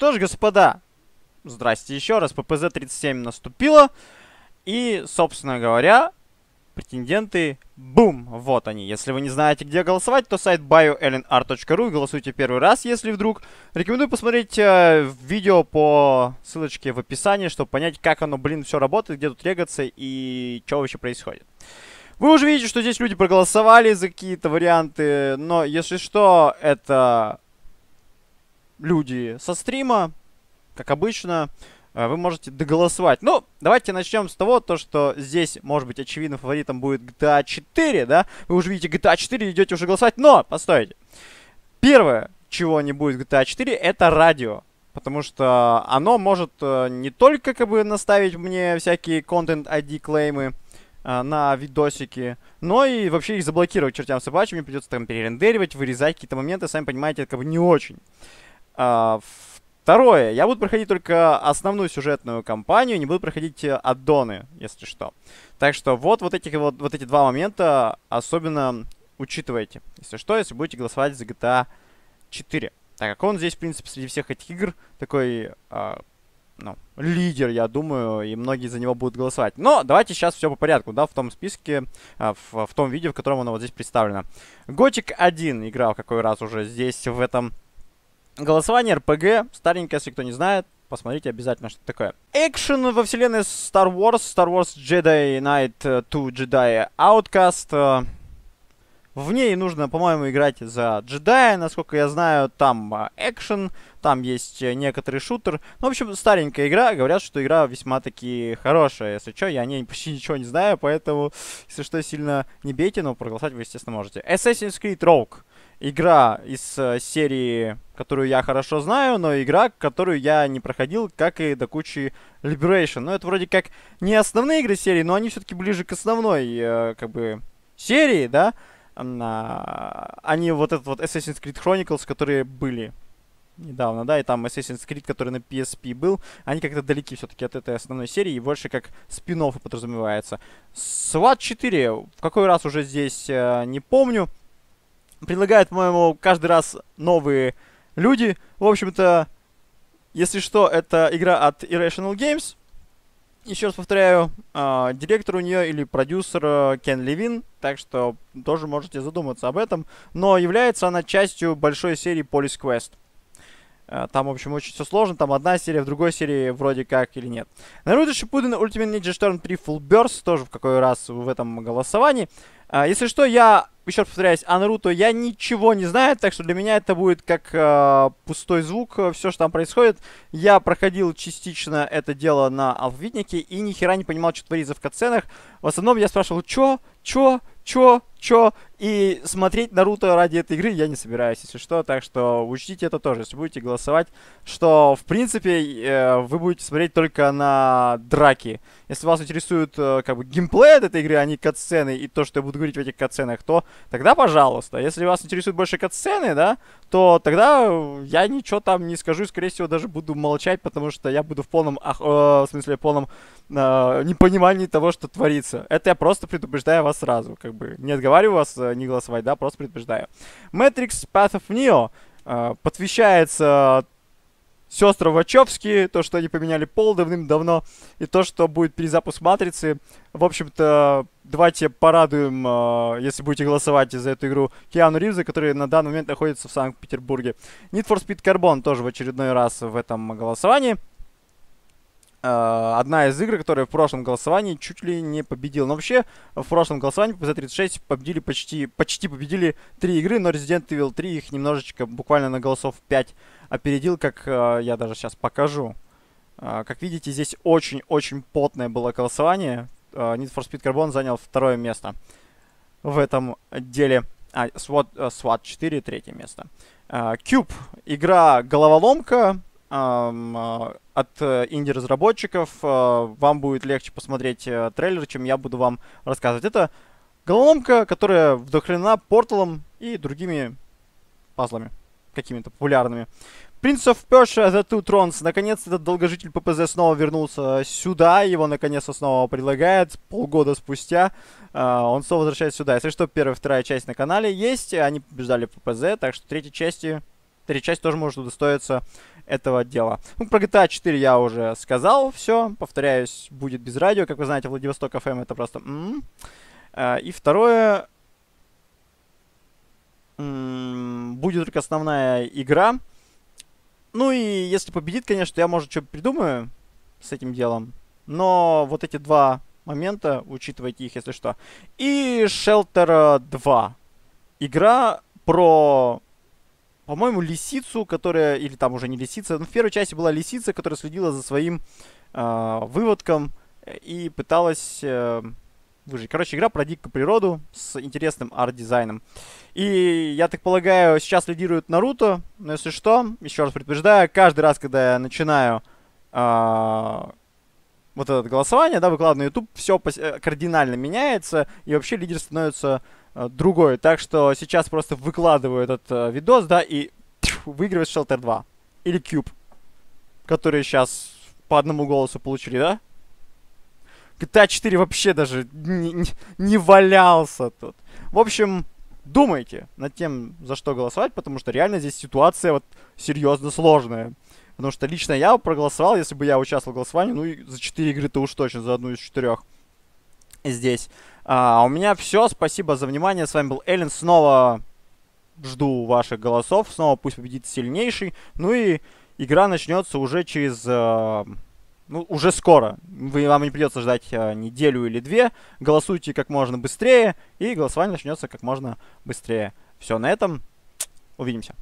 что ж, господа, здрасте еще раз, ППЗ-37 наступила. И, собственно говоря, претенденты, бум, вот они. Если вы не знаете, где голосовать, то сайт bioellenr.ru и голосуйте первый раз, если вдруг. Рекомендую посмотреть э, видео по ссылочке в описании, чтобы понять, как оно, блин, все работает, где тут регаться и что вообще происходит. Вы уже видите, что здесь люди проголосовали за какие-то варианты, но если что, это люди со стрима, как обычно, э, вы можете доголосовать. Ну, давайте начнем с того, то, что здесь, может быть, очевидным фаворитом будет GTA 4, да? Вы уже видите GTA 4, идете уже голосовать, но, постойте. Первое, чего не будет GTA 4, это радио. Потому что оно может э, не только как бы наставить мне всякие контент ID клеймы э, на видосики, но и вообще их заблокировать чертям собачьим, мне придется там перерендеривать, вырезать какие-то моменты, сами понимаете, это как бы не очень. А, второе. Я буду проходить только основную сюжетную кампанию, не буду проходить э, аддоны, если что. Так что вот, вот, этих вот, вот эти два момента особенно учитывайте. Если что, если будете голосовать за GTA 4. Так как он здесь, в принципе, среди всех этих игр такой а, ну, лидер, я думаю, и многие за него будут голосовать. Но давайте сейчас все по порядку, да, в том списке, а, в, в том видео, в котором оно вот здесь представлено. Готик 1 играл какой раз уже здесь в этом Голосование RPG, старенькое, если кто не знает, посмотрите обязательно, что это такое. Экшен во вселенной Star Wars, Star Wars Jedi Knight 2 Jedi Outcast. В ней нужно, по-моему, играть за джедая, насколько я знаю, там а, экшен, там есть э, некоторый шутер. Ну, в общем, старенькая игра, говорят, что игра весьма-таки хорошая. Если что, я о ней почти ничего не знаю, поэтому, если что, сильно не бейте, но проголосовать вы, естественно, можете. Assassin's Creed Rogue игра из э, серии, которую я хорошо знаю, но игра, которую я не проходил, как и до кучи Liberation. Но ну, это вроде как не основные игры серии, но они все-таки ближе к основной, э, как бы, серии, да? На... Они а вот этот вот Assassin's Creed Chronicles, которые были недавно, да, и там Assassin's Creed, который на PSP был, они как-то далеки все-таки от этой основной серии, и больше как спин подразумевается. SWAT 4, в какой раз уже здесь, э, не помню, предлагают, по-моему, каждый раз новые люди. В общем-то, если что, это игра от Irrational Games. Еще раз повторяю, э, директор у нее или продюсер э, Кен Левин, так что тоже можете задуматься об этом. Но является она частью большой серии Police Quest. Э, там, в общем, очень все сложно. Там одна серия, в другой серии вроде как или нет. Наруто Шипудин Ultimate Ninja Storm 3 Full Burst тоже в какой раз в этом голосовании. Э, если что, я еще раз повторяюсь, о Наруто я ничего не знаю, так что для меня это будет как э, пустой звук, э, все, что там происходит. Я проходил частично это дело на алфавитнике и ни хера не понимал, что творится в катсценах. В основном я спрашивал, что, чё, чё, чё. И смотреть Наруто ради этой игры я не собираюсь, если что. Так что учтите это тоже, если будете голосовать, что, в принципе, э, вы будете смотреть только на драки. Если вас интересует э, как бы геймплей от этой игры, а не катсцены и то, что я буду говорить в этих катсценах, то тогда пожалуйста. Если вас интересуют больше катсцены, да, то тогда я ничего там не скажу, скорее всего, даже буду молчать, потому что я буду в полном, ах, э, в смысле, в полном э, непонимании того, что творится. Это я просто предупреждаю вас вас сразу, как бы. Не отговариваю вас э, не голосовать, да, просто предупреждаю. Matrix Path of Neo э, посвящается сестры Вачовски, то, что они поменяли пол давным-давно, и то, что будет перезапуск Матрицы. В общем-то, давайте порадуем, э, если будете голосовать за эту игру, Киану Ривза, который на данный момент находится в Санкт-Петербурге. Need for Speed Carbon тоже в очередной раз в этом голосовании. Э, одна из игр, которая в прошлом голосовании чуть ли не победила. Но вообще, в прошлом голосовании по Z36 победили почти, почти победили три игры, но Resident Evil 3 их немножечко, буквально на голосов 5 опередил, как э, я даже сейчас покажу. Э, как видите, здесь очень-очень потное было голосование. Э, Need for Speed Carbon занял второе место в этом деле. А, SWAT, э, SWAT 4 третье место. Э, Cube. Игра-головоломка а, от э, инди-разработчиков. Э, вам будет легче посмотреть э, трейлер, чем я буду вам рассказывать. Это головоломка, которая вдохновлена порталом и другими пазлами, какими-то популярными. Принц of Persia The Two Thrones. Наконец этот долгожитель ППЗ снова вернулся сюда. Его наконец-то снова предлагает. Полгода спустя э, он снова возвращается сюда. Если что, первая вторая часть на канале есть. Они побеждали ППЗ, так что третьей части третья часть тоже может удостоиться этого дела. Ну, про GTA 4 я уже сказал все. Повторяюсь, будет без радио. Как вы знаете, Владивосток FM это просто... М м-м. -м. А, и второе... М м-м, будет только основная игра. Ну и если победит, конечно, я, может, что-то придумаю с этим делом. Но вот эти два момента, учитывайте их, если что. И Shelter 2. Игра про по-моему, лисицу, которая, или там уже не лисица, но в первой части была лисица, которая следила за своим э, выводком и пыталась э, выжить. Короче, игра про дикую природу с интересным арт-дизайном. И, я так полагаю, сейчас лидирует Наруто, но если что, еще раз предупреждаю, каждый раз, когда я начинаю а, вот это голосование, да, выкладываю на YouTube, все э, кардинально меняется, и вообще лидер становится э, другой. Так что сейчас просто выкладываю этот э, видос, да, и тьф, выигрывает Shelter 2. Или Cube, которые сейчас по одному голосу получили, да? GTA 4 а вообще даже не, не, не валялся тут. В общем, думайте над тем, за что голосовать, потому что реально здесь ситуация вот серьезно сложная. Потому что лично я проголосовал, если бы я участвовал в голосовании, ну и за 4 игры-то уж точно, за одну из четырех здесь. А, у меня все, спасибо за внимание, с вами был Эллен, снова жду ваших голосов, снова пусть победит сильнейший, ну и игра начнется уже через... Э, ну, уже скоро. Вы, вам не придется ждать э, неделю или две. Голосуйте как можно быстрее, и голосование начнется как можно быстрее. Все, на этом. Увидимся.